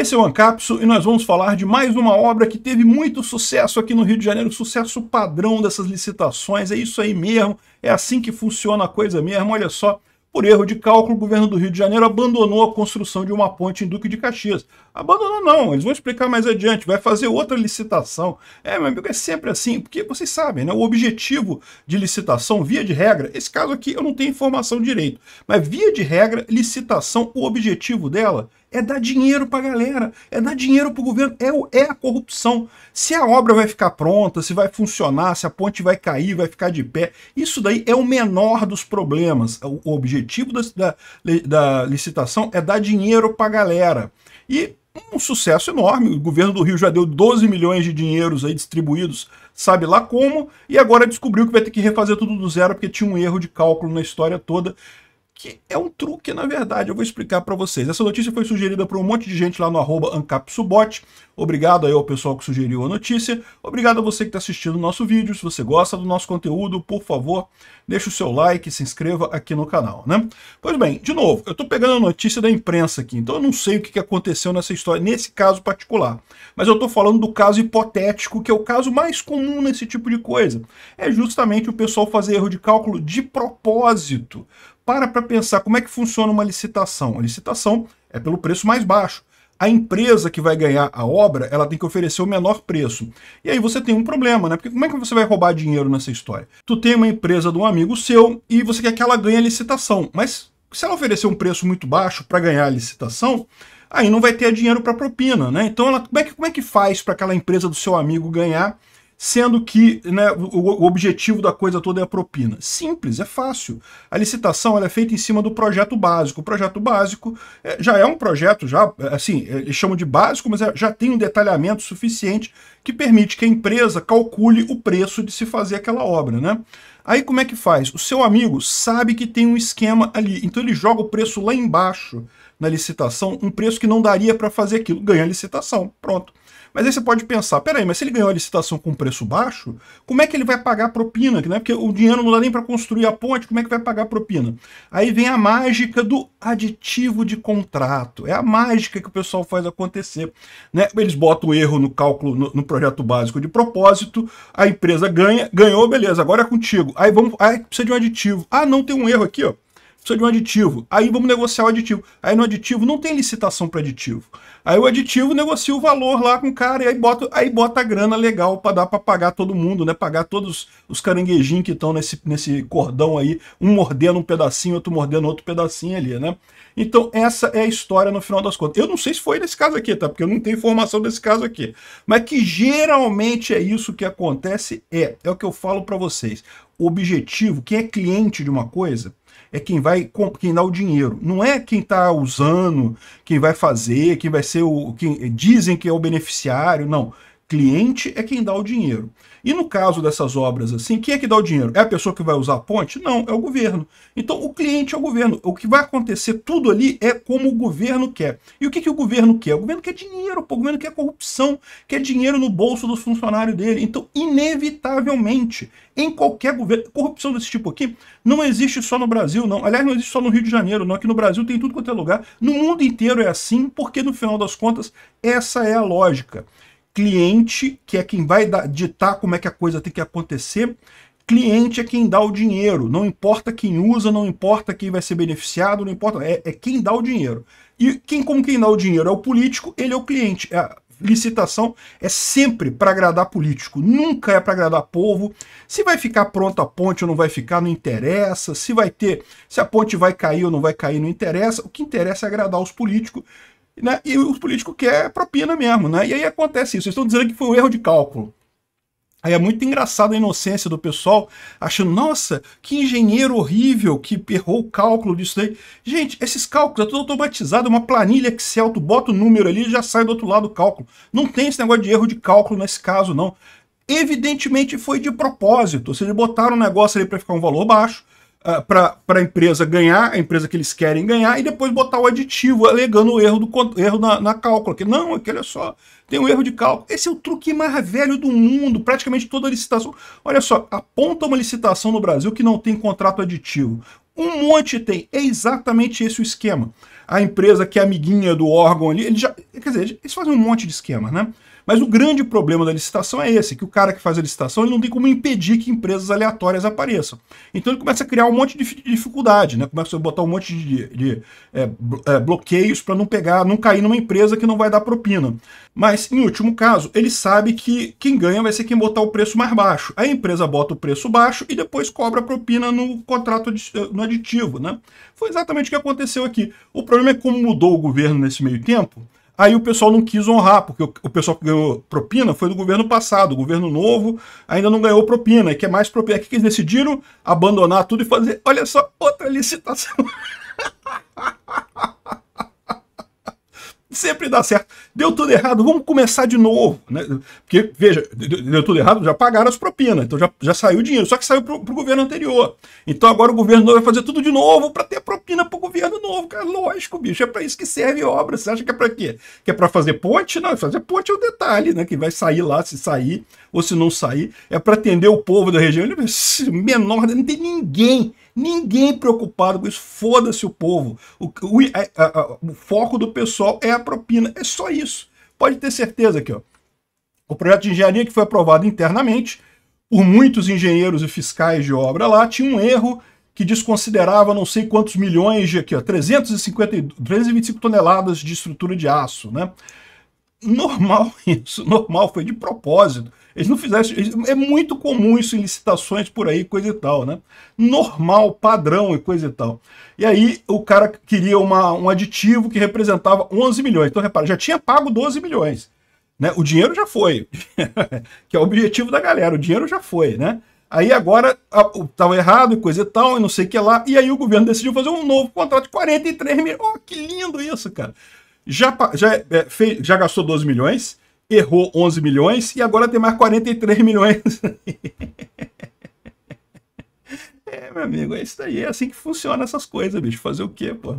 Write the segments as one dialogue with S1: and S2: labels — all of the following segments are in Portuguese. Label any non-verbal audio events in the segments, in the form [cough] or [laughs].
S1: Esse é o Ancapso e nós vamos falar de mais uma obra que teve muito sucesso aqui no Rio de Janeiro, sucesso padrão dessas licitações, é isso aí mesmo, é assim que funciona a coisa mesmo, olha só. Por erro de cálculo, o governo do Rio de Janeiro abandonou a construção de uma ponte em Duque de Caxias. Abandonou não, eles vão explicar mais adiante, vai fazer outra licitação. É, meu amigo, é sempre assim, porque vocês sabem, né? O objetivo de licitação, via de regra, esse caso aqui eu não tenho informação direito, mas via de regra, licitação, o objetivo dela é dar dinheiro para a galera, é dar dinheiro para o governo, é, é a corrupção. Se a obra vai ficar pronta, se vai funcionar, se a ponte vai cair, vai ficar de pé, isso daí é o menor dos problemas. O, o objetivo da, da, da licitação é dar dinheiro para a galera. E um sucesso enorme. O governo do Rio já deu 12 milhões de dinheiros aí distribuídos, sabe lá como, e agora descobriu que vai ter que refazer tudo do zero porque tinha um erro de cálculo na história toda que é um truque, na verdade. Eu vou explicar para vocês. Essa notícia foi sugerida por um monte de gente lá no arroba ancapsubot. Obrigado aí ao pessoal que sugeriu a notícia. Obrigado a você que está assistindo o nosso vídeo. Se você gosta do nosso conteúdo, por favor, deixe o seu like, se inscreva aqui no canal, né? Pois bem, de novo, eu estou pegando a notícia da imprensa aqui, então eu não sei o que aconteceu nessa história, nesse caso particular. Mas eu estou falando do caso hipotético, que é o caso mais comum nesse tipo de coisa. É justamente o pessoal fazer erro de cálculo de propósito para para pensar como é que funciona uma licitação. A licitação é pelo preço mais baixo. A empresa que vai ganhar a obra, ela tem que oferecer o menor preço. E aí você tem um problema, né? Porque como é que você vai roubar dinheiro nessa história? Tu tem uma empresa de um amigo seu e você quer que ela ganhe a licitação, mas se ela oferecer um preço muito baixo para ganhar a licitação, aí não vai ter dinheiro para propina, né? Então, ela, como, é que, como é que faz para aquela empresa do seu amigo ganhar sendo que né, o, objetivo da coisa toda é a propina. Simples, é fácil. A licitação é feita em cima do projeto básico. O projeto básico é, já é um projeto, já é, assim, é, eles chamam de básico, mas já tem um detalhamento suficiente que permite que a empresa calcule o preço de se fazer aquela obra, né? Aí como é que faz? O seu amigo sabe que tem um esquema ali, então ele joga o preço lá embaixo na licitação, um preço que não daria para fazer aquilo, ganha a licitação, pronto. Mas aí você pode pensar, peraí, mas se ele ganhou a licitação com preço baixo, como é que ele vai pagar a propina? Né? Porque o dinheiro não dá nem para construir a ponte, como é que vai pagar a propina? Aí vem a mágica do aditivo de contrato. É a mágica que o pessoal faz acontecer. Né? Eles botam o erro no cálculo, no, no projeto básico de propósito, a empresa ganha, ganhou, beleza, agora é contigo. Aí, vamos, aí precisa de um aditivo. Ah, não, tem um erro aqui, ó precisa de um aditivo. Aí vamos negociar o aditivo. Aí no aditivo não tem licitação para aditivo. Aí o aditivo negocia o valor lá com o cara e aí bota, aí bota a grana legal para dar para pagar todo mundo, né? Pagar todos os caranguejinhos que estão nesse, nesse cordão aí, um mordendo um pedacinho, outro mordendo outro pedacinho ali, né? Então essa é a história no final das contas. Eu não sei se foi nesse caso aqui, tá? Porque eu não tenho informação desse caso aqui. Mas que geralmente é isso que acontece, é. É o que eu falo para vocês. O objetivo, quem é cliente de uma coisa, é quem vai quem dá o dinheiro. Não é quem está usando, quem vai fazer, quem vai ser o. Quem, dizem que é o beneficiário, não cliente é quem dá o dinheiro. E no caso dessas obras assim, quem é que dá o dinheiro? É a pessoa que vai usar a ponte? Não, é o governo. Então o cliente é o governo. O que vai acontecer tudo ali é como o governo quer. E o que, que o governo quer? O governo quer dinheiro, pô. o governo quer corrupção, quer dinheiro no bolso dos funcionários dele. Então, inevitavelmente, em qualquer governo, corrupção desse tipo aqui não existe só no Brasil, não. Aliás, não existe só no Rio de Janeiro, não. Aqui no Brasil tem tudo quanto é lugar. No mundo inteiro é assim, porque no final das contas, essa é a lógica cliente que é quem vai ditar como é que a coisa tem que acontecer, cliente é quem dá o dinheiro, não importa quem usa, não importa quem vai ser beneficiado, não importa, é, é quem dá o dinheiro. E quem como quem dá o dinheiro é o político, ele é o cliente. É a licitação é sempre para agradar político, nunca é para agradar povo. Se vai ficar pronta a ponte ou não vai ficar, não interessa. Se vai ter, se a ponte vai cair ou não vai cair, não interessa. O que interessa é agradar os políticos né? e o político quer propina mesmo. Né? E aí acontece isso. Eles estão dizendo que foi um erro de cálculo. Aí é muito engraçado a inocência do pessoal achando, nossa, que engenheiro horrível que errou o cálculo disso aí, Gente, esses cálculos é tudo automatizado, é uma planilha Excel, tu bota o número ali e já sai do outro lado o cálculo. Não tem esse negócio de erro de cálculo nesse caso, não. Evidentemente foi de propósito, ou seja, botaram um negócio ali para ficar um valor baixo, ah, para a empresa ganhar, a empresa que eles querem ganhar, e depois botar o aditivo, alegando o erro, do, erro na, na cálculo. Que, não, aqui olha é só, tem um erro de cálculo. Esse é o truque mais velho do mundo, praticamente toda licitação. Olha só, aponta uma licitação no Brasil que não tem contrato aditivo. Um monte tem. É exatamente esse o esquema. A empresa que é amiguinha do órgão ali, ele já. Quer dizer, eles fazem um monte de esquema, né? Mas o grande problema da licitação é esse, que o cara que faz a licitação ele não tem como impedir que empresas aleatórias apareçam. Então ele começa a criar um monte de dificuldade, né? Começa a botar um monte de, de é, é, bloqueios para não pegar, não cair numa empresa que não vai dar propina. Mas, em último caso, ele sabe que quem ganha vai ser quem botar o preço mais baixo. A empresa bota o preço baixo e depois cobra a propina no contrato eh, no aditivo, né? Foi exatamente o que aconteceu aqui. O problema é como mudou o governo nesse meio tempo Aí o pessoal não quis honrar, porque o, pessoal que ganhou propina foi do governo passado. O governo novo ainda não ganhou propina e quer é mais propina. O que eles decidiram? Abandonar tudo e fazer, olha só, outra licitação. [laughs] sempre dá certo. Deu tudo errado, vamos começar de novo. Né? Porque, veja, deu tudo errado, já pagaram as propinas, então já, já saiu o dinheiro, só que saiu para o governo anterior. Então agora o governo novo vai fazer tudo de novo para ter propina para o governo novo. Cara, lógico, bicho, é para isso que serve obra. Você acha que é para quê? Que é para fazer ponte? Não, fazer ponte é o um detalhe, né? Que vai sair lá, se sair ou se não sair. É para atender o povo da região. Menor, não tem ninguém Ninguém preocupado com isso, foda-se o povo. O, o, a, a, o, foco do pessoal é a propina, é só isso. Pode ter certeza que ó, o projeto de engenharia que foi aprovado internamente por muitos engenheiros e fiscais de obra lá tinha um erro que desconsiderava não sei quantos milhões de aqui, ó, 350, 325 toneladas de estrutura de aço, né? normal [laughs] isso, normal, foi de propósito. Eles não fizessem. é muito comum isso em licitações por aí, coisa e tal, né? Normal, padrão e coisa e tal. E aí o cara queria uma, um aditivo que representava 11 milhões. Então, repara, já tinha pago 12 milhões. Né? O dinheiro já foi, [laughs] que é o objetivo da galera, o dinheiro já foi, né? Aí agora estava errado e coisa e tal, e não sei o que lá. E aí o governo decidiu fazer um novo contrato de 43 milhões. Oh, que lindo isso, cara já, já, é, fez, já gastou 12 milhões, errou 11 milhões e agora tem mais 43 milhões. [laughs] é, meu amigo, é isso aí. É assim que funciona essas coisas, bicho. Fazer o quê, pô?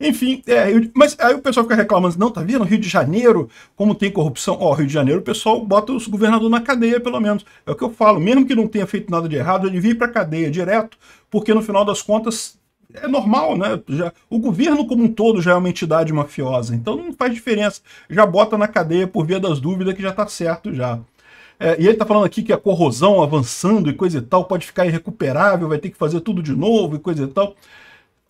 S1: Enfim, é, eu, mas aí o pessoal fica reclamando, não, tá vendo? Rio de Janeiro, como tem corrupção. Ó, Rio de Janeiro, o pessoal bota os governadores na cadeia, pelo menos. É o que eu falo, mesmo que não tenha feito nada de errado, ele vir pra cadeia direto, porque no final das contas é normal, né? Já, o governo como um todo já é uma entidade mafiosa, então não faz diferença. Já bota na cadeia por via das dúvidas que já está certo já. É, e ele está falando aqui que a corrosão avançando e coisa e tal pode ficar irrecuperável, vai ter que fazer tudo de novo e coisa e tal.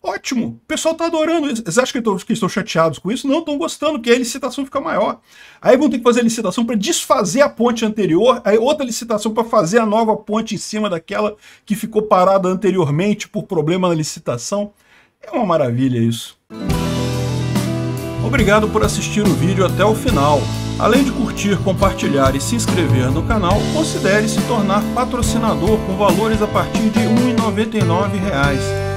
S1: Ótimo! O pessoal está adorando isso. Vocês acham que, tô, que, estão chateados com isso? Não, estão gostando, porque a licitação fica maior. Aí vão ter que fazer a licitação para desfazer a ponte anterior, aí outra licitação para fazer a nova ponte em cima daquela que ficou parada anteriormente por problema na licitação. É uma maravilha isso. Obrigado por assistir o vídeo até o final. Além de curtir, compartilhar e se inscrever no canal, considere se tornar patrocinador com valores a partir de R$ 1,99